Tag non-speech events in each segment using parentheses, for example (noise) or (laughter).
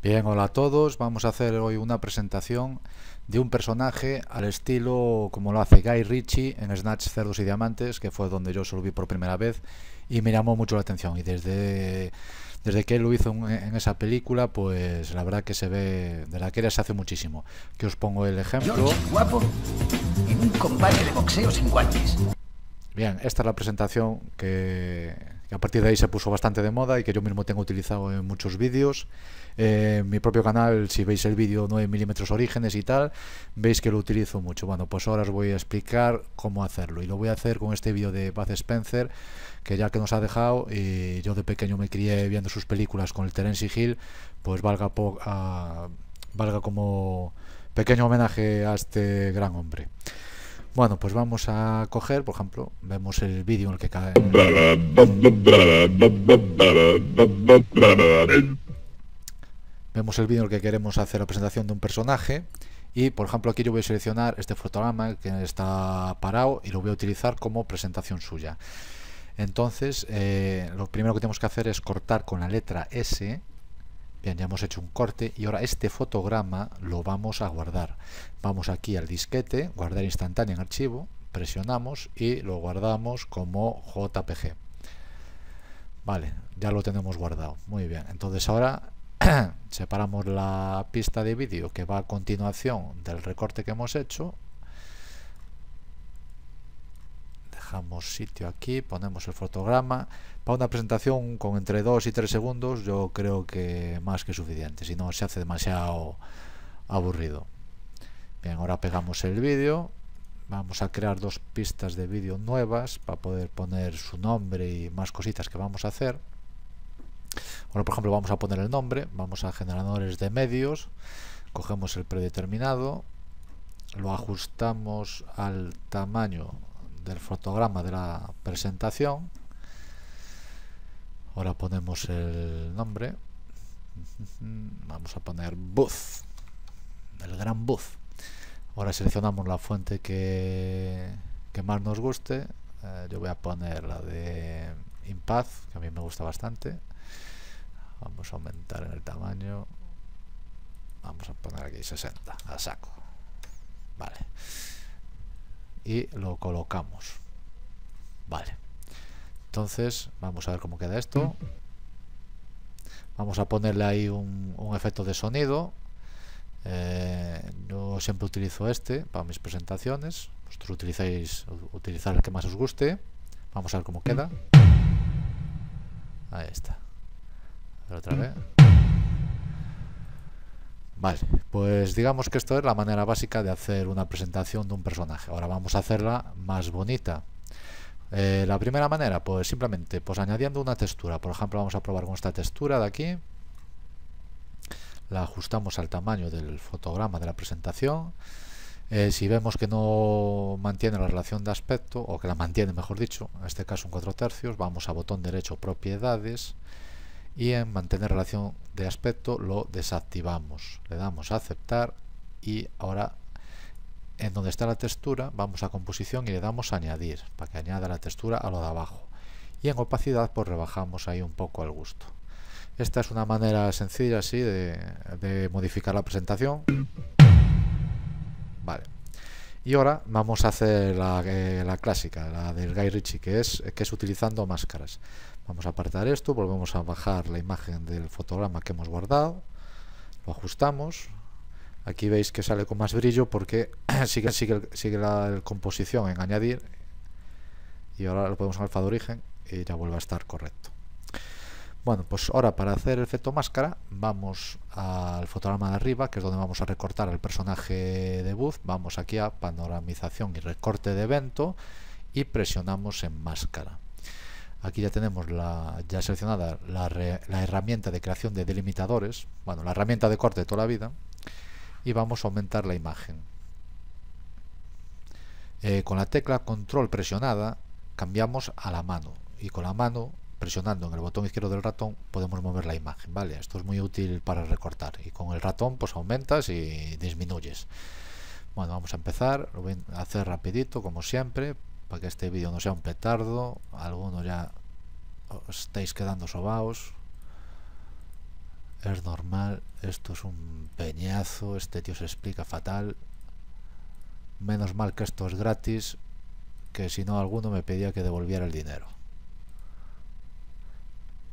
Bien, hola a todos. Vamos a hacer hoy una presentación de un personaje al estilo como lo hace Guy Ritchie en Snatch Cerdos y Diamantes, que fue donde yo se lo vi por primera vez y me llamó mucho la atención. Y desde, desde que él lo hizo en, esa película, pues la verdad que se ve, de la que les se hace muchísimo. Que os pongo el ejemplo. guapo, en un combate de boxeo sin guantes. Bien, esta es la presentación que, que a partir de ahí se puso bastante de moda y que yo mismo tengo utilizado en muchos vídeos. En eh, mi propio canal, si veis el vídeo 9 milímetros orígenes y tal, veis que lo utilizo mucho. Bueno, pues ahora os voy a explicar cómo hacerlo y lo voy a hacer con este vídeo de Baz Spencer, que ya que nos ha dejado, y yo de pequeño me crié viendo sus películas con el Terence Hill, pues valga, ah, valga como pequeño homenaje a este gran hombre. Bueno, pues vamos a coger, por ejemplo, vemos el vídeo en el que cae. Vemos el vídeo en el que queremos hacer la presentación de un personaje. Y por ejemplo aquí yo voy a seleccionar este fotograma que está parado y lo voy a utilizar como presentación suya. Entonces eh, lo primero que tenemos que hacer es cortar con la letra S Bien, ya hemos hecho un corte y ahora este fotograma lo vamos a guardar. Vamos aquí al disquete, guardar instantáneo en archivo, presionamos y lo guardamos como JPG. Vale, ya lo tenemos guardado. Muy bien, entonces ahora (clears throat) separamos la pista de vídeo que va a continuación del recorte que hemos hecho dejamos sitio aquí, ponemos el fotograma. Para una presentación con entre 2 y 3 segundos yo creo que más que suficiente, si no se hace demasiado aburrido. Bien, ahora pegamos el vídeo. Vamos a crear dos pistas de vídeo nuevas para poder poner su nombre y más cositas que vamos a hacer. bueno, por ejemplo, vamos a poner el nombre, vamos a generadores de medios, cogemos el predeterminado, lo ajustamos al tamaño del fotograma de la presentación. Ahora ponemos el nombre. Vamos a poner Booth, el gran Booth. Ahora seleccionamos la fuente que, que más nos guste. Eh, yo voy a poner la de Impact, que a mí me gusta bastante. Vamos a aumentar el tamaño. Vamos a poner aquí 60, a saco. Vale y lo colocamos. Vale. Entonces, vamos a ver cómo queda esto. Vamos a ponerle ahí un, efecto de sonido. Eh, yo siempre utilizo este para mis presentaciones. Vosotros utilizáis utilizar el que más os guste. Vamos a ver cómo queda. Mm. Ahí está. A otra vez. Vale, pues digamos que esto es la manera básica de hacer una presentación de un personaje. Ahora vamos a hacerla más bonita. Eh, la primera manera, pues simplemente pues añadiendo una textura. Por ejemplo, vamos a probar con esta textura de aquí. La ajustamos al tamaño del fotograma de la presentación. Eh, si vemos que no mantiene la relación de aspecto, o que la mantiene, mejor dicho, en este caso un 4 tercios, vamos a botón derecho, propiedades y en mantener relación de aspecto lo desactivamos. Le damos a aceptar y ahora en donde está la textura vamos a composición y le damos a añadir para que añada la textura a lo de abajo. Y en opacidad pues rebajamos ahí un poco al gusto. Esta es una manera sencilla así de, modificar la presentación. Vale. Y ahora vamos a hacer la, eh, la clásica, la del Guy Ritchie, que es, que es utilizando máscaras. Vamos a apartar esto, volvemos a bajar la imagen del fotograma que hemos guardado, lo ajustamos. Aquí veis que sale con más brillo porque (clears throat) sigue, la, composición en añadir y ahora lo podemos alfa de origen y ya vuelve a estar correcto. Bueno, pues ahora para hacer el efecto máscara vamos al fotograma de arriba, que es donde vamos a recortar el personaje de Buzz. Vamos aquí a panoramización y recorte de evento y presionamos en máscara. Aquí ya tenemos la, ya seleccionada la, herramienta de creación de delimitadores, bueno, la herramienta de corte de toda la vida, y vamos a aumentar la imagen. Eh, con la tecla control presionada cambiamos a la mano y con la mano presionando en el botón izquierdo del ratón podemos mover la imagen, ¿vale? Esto es muy útil para recortar y con el ratón pues aumentas y disminuyes. Bueno, vamos a empezar, lo voy a hacer rapidito como siempre, para que este vídeo no sea un petardo. Algunos ya os estáis quedando sobaos. Es normal, esto es un peñazo, este tío se explica fatal. Menos mal que esto es gratis, que si no alguno me pedía que devolviera el dinero.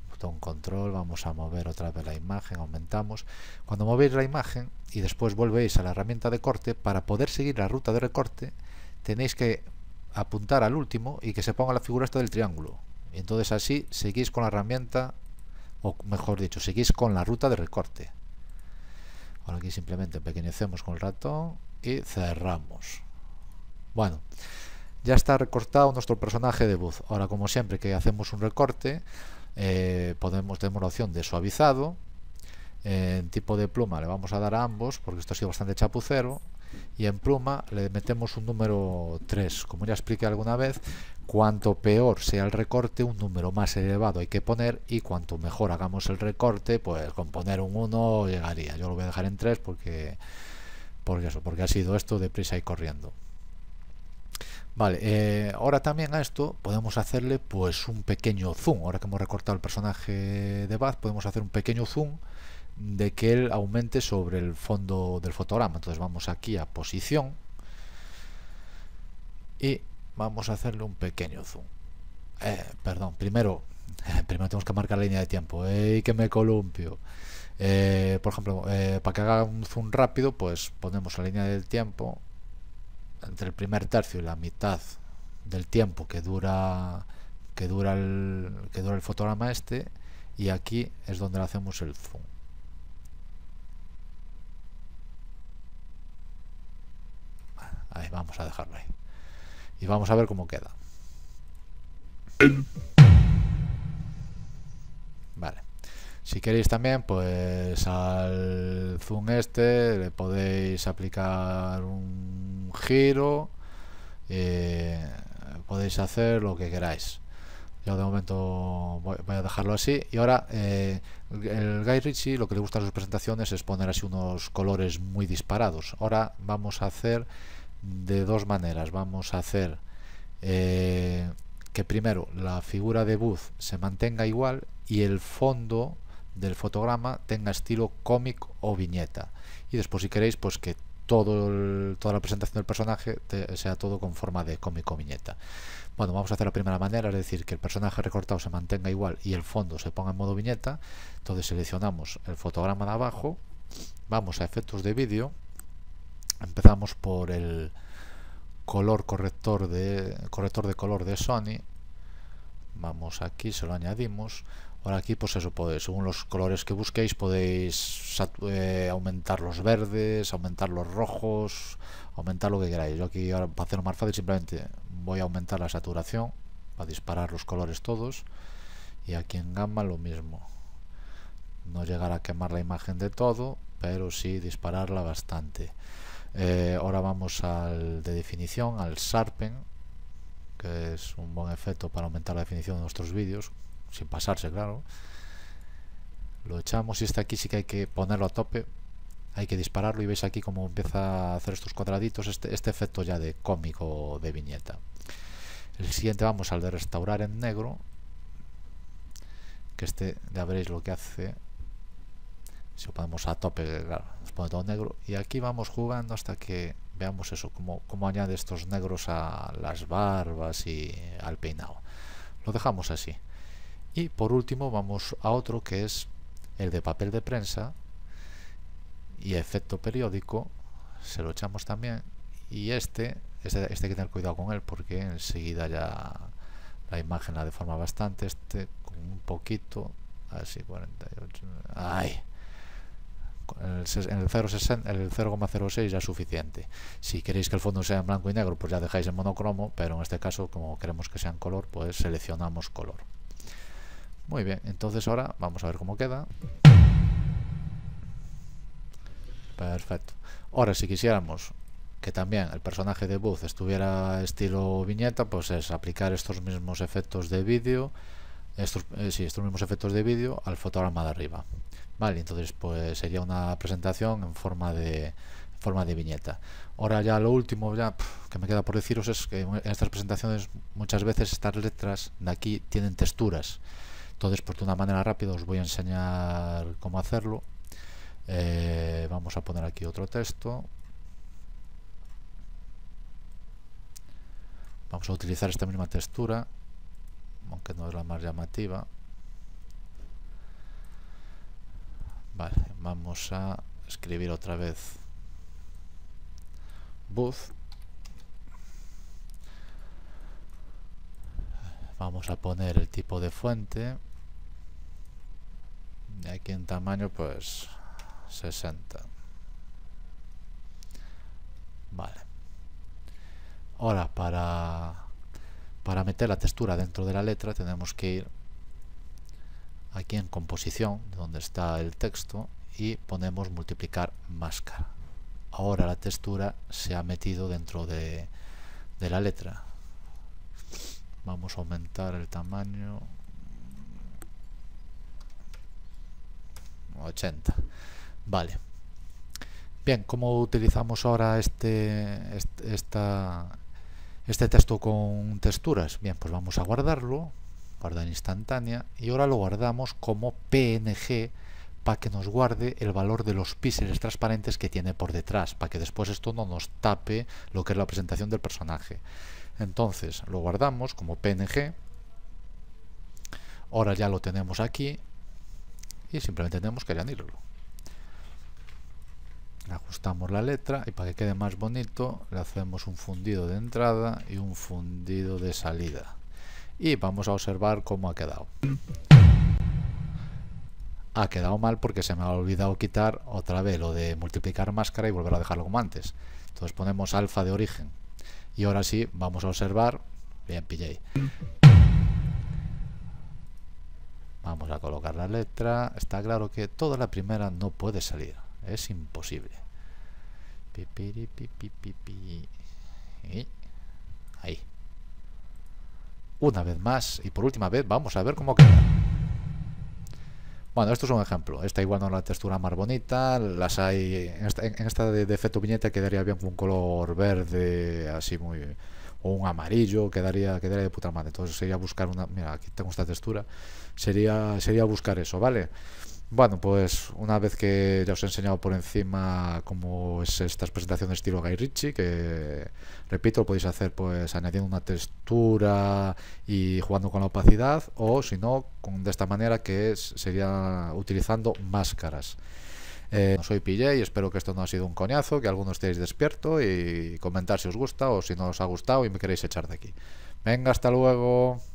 Botón control, vamos a mover otra vez la imagen, aumentamos. Cuando movéis la imagen y después volvéis a la herramienta de corte, para poder seguir la ruta de recorte, tenéis que apuntar al último y que se ponga la figura esta del triángulo. y Entonces así seguís con la herramienta, o mejor dicho, seguís con la ruta de recorte. Ahora aquí simplemente pequeñecemos con el ratón y cerramos. Bueno, ya está recortado nuestro personaje de voz. Ahora, como siempre que hacemos un recorte, eh, podemos, tener la opción de suavizado. En tipo de pluma le vamos a dar a ambos, porque esto ha sido bastante chapucero y en pluma le metemos un número 3. Como ya expliqué alguna vez, cuanto peor sea el recorte, un número más elevado hay que poner y cuanto mejor hagamos el recorte, pues con poner un 1 llegaría. Yo lo voy a dejar en 3 porque, porque, eso, porque ha sido esto de prisa y corriendo. Vale, eh, ahora también a esto podemos hacerle pues un pequeño zoom. Ahora que hemos recortado el personaje de bath podemos hacer un pequeño zoom de que él aumente sobre el fondo del fotograma. Entonces vamos aquí a posición y vamos a hacerle un pequeño zoom. Eh, perdón, primero, (laughs) primero tenemos que marcar la línea de tiempo. ¡Ey, que me columpio! Eh, por ejemplo, eh, para que haga un zoom rápido, pues ponemos la línea del tiempo entre el primer tercio y la mitad del tiempo que dura que dura el que dura el fotograma este y aquí es donde le hacemos el zoom vamos a dejarlo ahí. Y vamos a ver cómo queda. Vale. Si queréis también, pues al zoom este le podéis aplicar un giro. Eh, podéis hacer lo que queráis. Yo de momento voy, a dejarlo así. Y ahora, eh, el Guy Ritchie lo que le gusta a sus presentaciones es poner así unos colores muy disparados. Ahora vamos a hacer de dos maneras. Vamos a hacer eh, que primero la figura de Booth se mantenga igual y el fondo del fotograma tenga estilo cómic o viñeta. Y después si queréis pues que todo toda la presentación del personaje sea todo con forma de cómic o viñeta. Bueno, vamos a hacer la primera manera, es decir, que el personaje recortado se mantenga igual y el fondo se ponga en modo viñeta. Entonces seleccionamos el fotograma de abajo, vamos a efectos de vídeo Empezamos por el color corrector de corrector de color de Sony. Vamos aquí, se lo añadimos. Ahora aquí, pues eso, podéis, pues, según los colores que busquéis, podéis eh, aumentar los verdes, aumentar los rojos, aumentar lo que queráis. Yo aquí, ahora, para hacerlo más fácil, simplemente voy a aumentar la saturación, a disparar los colores todos. Y aquí en gamma lo mismo. No llegar a quemar la imagen de todo, pero sí dispararla bastante. Eh, ahora vamos al de definición, al Sharpen, que es un buen efecto para aumentar la definición de nuestros vídeos, sin pasarse, claro. Lo echamos y este aquí sí que hay que ponerlo a tope, hay que dispararlo y veis aquí cómo empieza a hacer estos cuadraditos, este, este efecto ya de cómico de viñeta. El siguiente vamos al de restaurar en negro, que este ya veréis lo que hace si lo ponemos a tope, claro, nos pone todo negro. Y aquí vamos jugando hasta que veamos eso, como cómo añade estos negros a las barbas y al peinado. Lo dejamos así. Y por último vamos a otro que es el de papel de prensa y efecto periódico. Se lo echamos también. Y este, este, este hay que tener cuidado con él porque enseguida ya la imagen la deforma bastante. Este con un poquito, así 48. ¡Ay! en el 0,06 ya es suficiente. Si queréis que el fondo sea en blanco y negro, pues ya dejáis en monocromo, pero en este caso, como queremos que sea en color, pues seleccionamos color. Muy bien, entonces ahora vamos a ver cómo queda. Perfecto. Ahora, si quisiéramos que también el personaje de Booth estuviera estilo viñeta, pues es aplicar estos mismos efectos de vídeo estos, eh, sí, estos mismos efectos de vídeo al fotograma de arriba. Vale, entonces pues sería una presentación en forma de forma de viñeta. Ahora ya lo último ya que me queda por deciros es que en estas presentaciones muchas veces estas letras de aquí tienen texturas. Entonces, por pues, una manera rápida os voy a enseñar cómo hacerlo. Eh, vamos a poner aquí otro texto. Vamos a utilizar esta misma textura aunque no es la más llamativa. Vale, vamos a escribir otra vez booth. Vamos a poner el tipo de fuente. Y aquí en tamaño, pues 60. Vale. Ahora, para para meter la textura dentro de la letra tenemos que ir aquí en composición, donde está el texto, y ponemos multiplicar máscara. Ahora la textura se ha metido dentro de, la letra. Vamos a aumentar el tamaño 80. Vale. Bien, ¿cómo utilizamos ahora este, este esta, este texto con texturas. Bien, pues vamos a guardarlo, guardar instantánea, y ahora lo guardamos como PNG para que nos guarde el valor de los píxeles transparentes que tiene por detrás, para que después esto no nos tape lo que es la presentación del personaje. Entonces, lo guardamos como PNG. Ahora ya lo tenemos aquí y simplemente tenemos que añadirlo ajustamos la letra y para que quede más bonito le hacemos un fundido de entrada y un fundido de salida y vamos a observar cómo ha quedado ha quedado mal porque se me ha olvidado quitar otra vez lo de multiplicar máscara y volver a dejarlo como antes entonces ponemos alfa de origen y ahora sí vamos a observar bien PJ vamos a colocar la letra está claro que toda la primera no puede salir es imposible. ahí. Una vez más y por última vez vamos a ver cómo queda. Bueno, esto es un ejemplo. Esta igual no la textura más bonita. Las hay. En esta, en esta de, efecto viñeta quedaría bien con un color verde, así muy. O un amarillo, quedaría, quedaría de puta madre. Entonces sería buscar una. Mira, aquí tengo esta textura. Sería, sería buscar eso, ¿vale? vale bueno, pues una vez que ya os he enseñado por encima cómo es esta presentación de estilo Guy Ritchie, que repito, lo podéis hacer pues añadiendo una textura y jugando con la opacidad, o si no, de esta manera que sería utilizando máscaras. Eh, soy PJ y espero que esto no ha sido un coñazo, que algunos estéis despierto y comentar si os gusta o si no os ha gustado y me queréis echar de aquí. Venga, hasta luego.